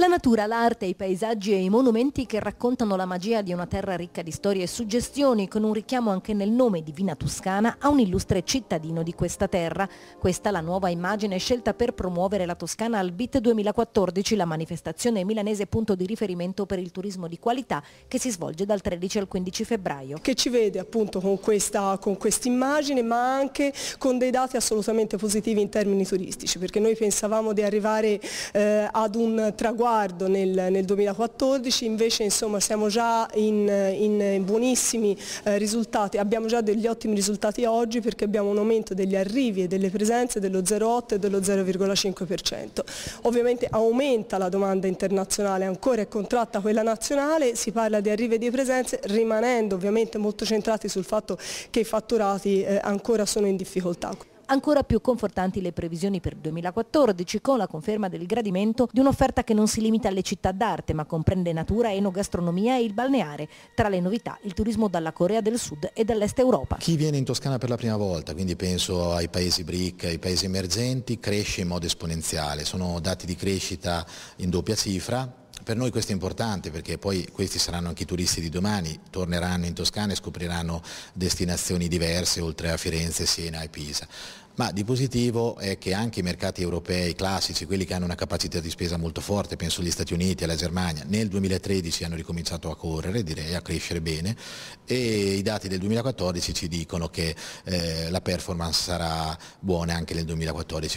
La natura, l'arte, i paesaggi e i monumenti che raccontano la magia di una terra ricca di storie e suggestioni, con un richiamo anche nel nome Divina Toscana a un illustre cittadino di questa terra. Questa è la nuova immagine scelta per promuovere la Toscana al BIT 2014, la manifestazione milanese punto di riferimento per il turismo di qualità che si svolge dal 13 al 15 febbraio. Che ci vede appunto con questa con quest immagine, ma anche con dei dati assolutamente positivi in termini turistici, perché noi pensavamo di arrivare eh, ad un traguardo traguardo nel, nel 2014, invece insomma, siamo già in, in buonissimi eh, risultati, abbiamo già degli ottimi risultati oggi perché abbiamo un aumento degli arrivi e delle presenze dello 0,8 e dello 0,5%. Ovviamente aumenta la domanda internazionale, ancora è contratta quella nazionale, si parla di arrivi e di presenze rimanendo ovviamente molto centrati sul fatto che i fatturati eh, ancora sono in difficoltà. Ancora più confortanti le previsioni per il 2014 con la conferma del gradimento di un'offerta che non si limita alle città d'arte ma comprende natura, enogastronomia e il balneare. Tra le novità il turismo dalla Corea del Sud e dall'Est Europa. Chi viene in Toscana per la prima volta, quindi penso ai paesi BRIC, ai paesi emergenti, cresce in modo esponenziale. Sono dati di crescita in doppia cifra per noi questo è importante perché poi questi saranno anche i turisti di domani, torneranno in Toscana e scopriranno destinazioni diverse oltre a Firenze, Siena e Pisa. Ma di positivo è che anche i mercati europei classici, quelli che hanno una capacità di spesa molto forte, penso agli Stati Uniti e alla Germania, nel 2013 hanno ricominciato a correre, direi a crescere bene e i dati del 2014 ci dicono che eh, la performance sarà buona anche nel 2014